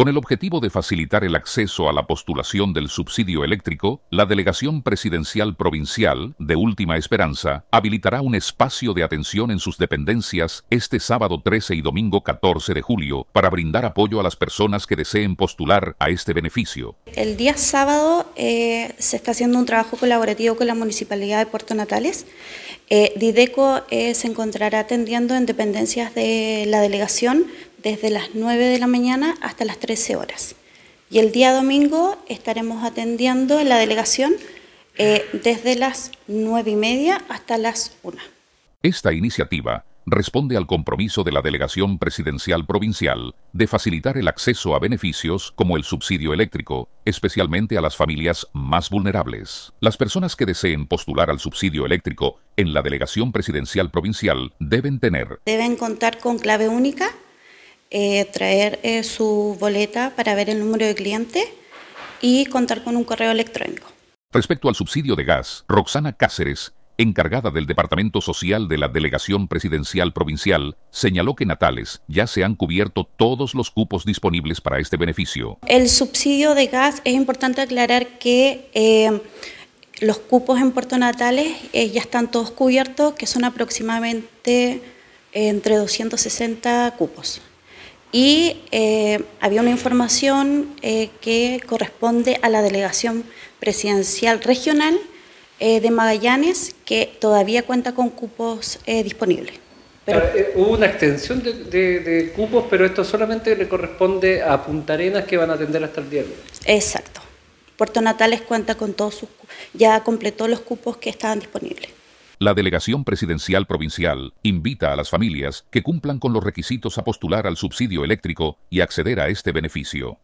Con el objetivo de facilitar el acceso a la postulación del subsidio eléctrico, la Delegación Presidencial Provincial de Última Esperanza habilitará un espacio de atención en sus dependencias este sábado 13 y domingo 14 de julio para brindar apoyo a las personas que deseen postular a este beneficio. El día sábado eh, se está haciendo un trabajo colaborativo con la Municipalidad de Puerto Natales. Eh, Dideco eh, se encontrará atendiendo en dependencias de la delegación desde las 9 de la mañana hasta las 13 horas. Y el día domingo estaremos atendiendo en la delegación eh, desde las 9 y media hasta las 1. Esta iniciativa responde al compromiso de la Delegación Presidencial Provincial de facilitar el acceso a beneficios como el subsidio eléctrico, especialmente a las familias más vulnerables. Las personas que deseen postular al subsidio eléctrico en la Delegación Presidencial Provincial deben tener... Deben contar con clave única eh, traer eh, su boleta para ver el número de cliente y contar con un correo electrónico. Respecto al subsidio de gas, Roxana Cáceres, encargada del Departamento Social de la Delegación Presidencial Provincial, señaló que Natales ya se han cubierto todos los cupos disponibles para este beneficio. El subsidio de gas es importante aclarar que... Eh, los cupos en Puerto Natales ya están todos cubiertos, que son aproximadamente entre 260 cupos y eh, había una información eh, que corresponde a la delegación presidencial regional eh, de Magallanes que todavía cuenta con cupos disponibles. Hubo una extensión de, cupos, pero esto solamente le corresponde a Punta Arenas que van a atender hasta el día de Exacto. Puerto Natales cuenta con todos sus ya completó los cupos que estaban disponibles. La delegación presidencial provincial invita a las familias que cumplan con los requisitos a postular al subsidio eléctrico y acceder a este beneficio.